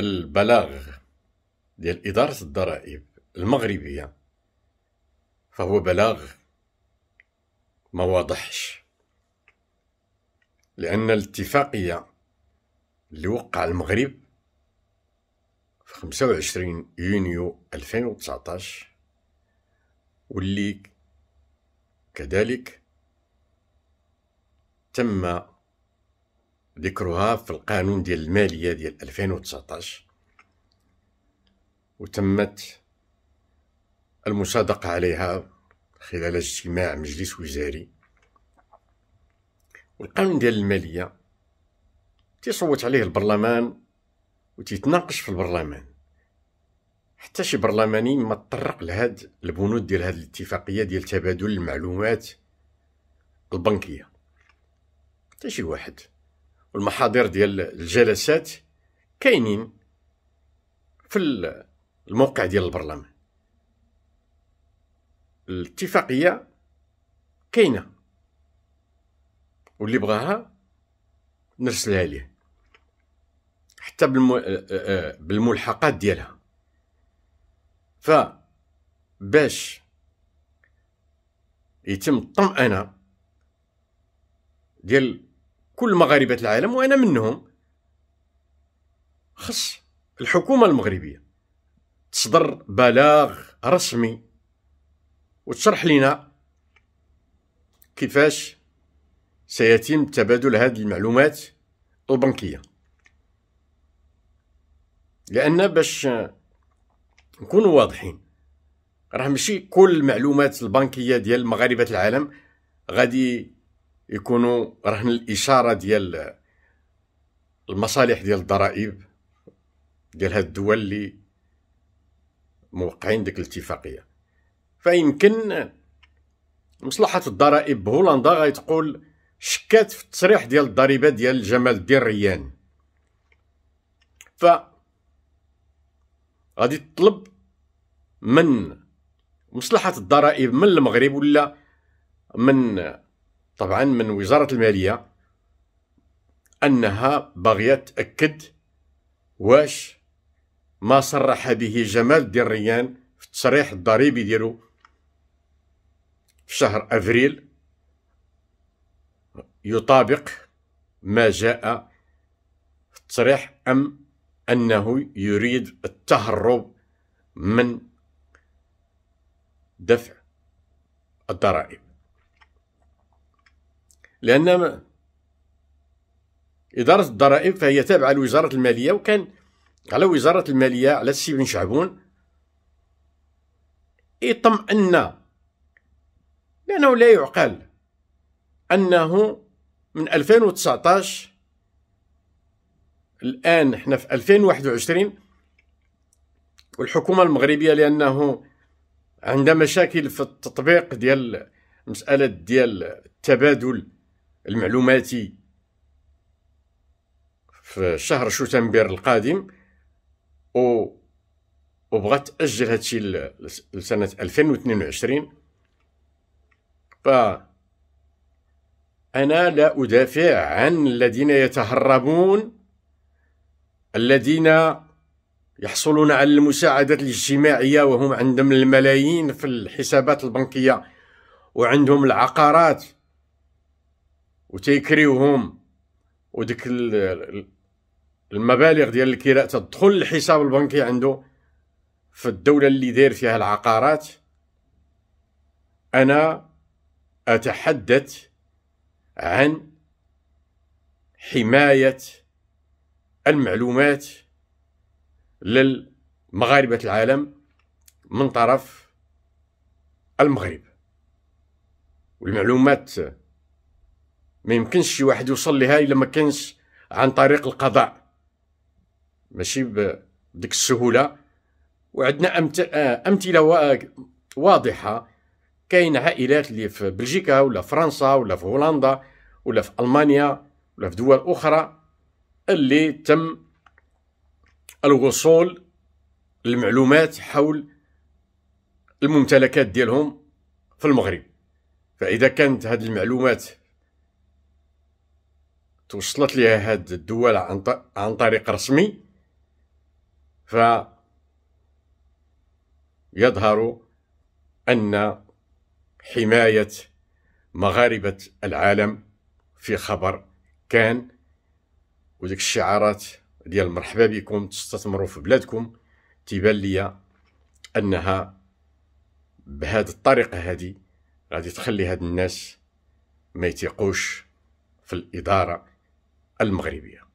البلاغ ديال إدارة الضرائب المغربية فهو بلاغ ما واضحش لأن الاتفاقية اللي وقع المغرب في 25 يونيو 2019 واللي كذلك تم ذكرها في القانون ديال المالية ديال 2019 وتمت المصادقة عليها خلال اجتماع مجلس وزاري والقانون ديال المالية تيصوت عليه البرلمان وتيتناقش في البرلمان حتى شي برلماني ما تطرق لهاد البنود ديال هاد الاتفاقية ديال تبادل المعلومات البنكية حتى شي واحد والمحاضر ديال الجلسات كاينين في الموقع ديال البرلمان الاتفاقيه كاينه واللي بغاها نرسلها ليه حتى آه، آه، آه، بالملحقات ديالها ف باش يتم الطمأنة ديال كل مغاربة العالم وأنا منهم خص الحكومة المغربية تصدر بلاغ رسمي وتشرح لنا كيفاش سيتم تبادل هذه المعلومات البنكية لأن باش نكونوا واضحين راه ماشي كل المعلومات البنكية ديال مغاربة العالم غادي يكونوا رهن الاشاره ديال المصالح ديال الضرائب ديال هاد الدول اللي موقعين ديك الاتفاقيه فيمكن مصلحه الضرائب بهولندا غيتقول شكات في التصريح ديال الضريبه ديال جمال الدين ريان ف غادي تطلب من مصلحه الضرائب من المغرب ولا من طبعا من وزارة المالية أنها باغية تأكد واش ما صرح به جمال الدين ريان في التصريح الضريبي ديالو في شهر أفريل يطابق ما جاء في التصريح أم أنه يريد التهرب من دفع الضرائب لأن إدارة الضرائب فهي تابعة لوزارة المالية وكان على وزارة المالية على السي بن شعبون يطمئن لأنه لا يعقل أنه من 2019 الآن احنا في 2021 والحكومة المغربية لأنه عندها مشاكل في التطبيق ديال مسألة ديال التبادل المعلوماتي في شهر شتنبر القادم و وبغات تأجل هادشي لسنة 2022 ف أنا لا أدافع عن الذين يتهربون الذين يحصلون على المساعدات الاجتماعية وهم عندهم الملايين في الحسابات البنكية وعندهم العقارات وتيكريوهم وديك المبالغ ديال الكراء تدخل الحساب البنكي عنده في الدولة اللي داير فيها العقارات أنا أتحدث عن حماية المعلومات للمغاربة العالم من طرف المغرب والمعلومات ما يمكنش شي واحد يوصل لها الا ما كانش عن طريق القضاء ماشي بديك السهوله وعندنا آه، امثله واضحه كاين عائلات اللي في بلجيكا ولا فرنسا ولا في هولندا ولا في المانيا ولا في دول اخرى اللي تم الوصول للمعلومات حول الممتلكات ديالهم في المغرب فاذا كانت هذه المعلومات توصلت ليها هاد الدول عن, طريق رسمي ف يظهر أن حماية مغاربة العالم في خبر كان وديك الشعارات ديال مرحبا بكم تستثمروا في بلادكم تيبان ليا انها بهاد الطريقه هادي غادي تخلي هاد الناس ما يتيقوش في الاداره المغربيه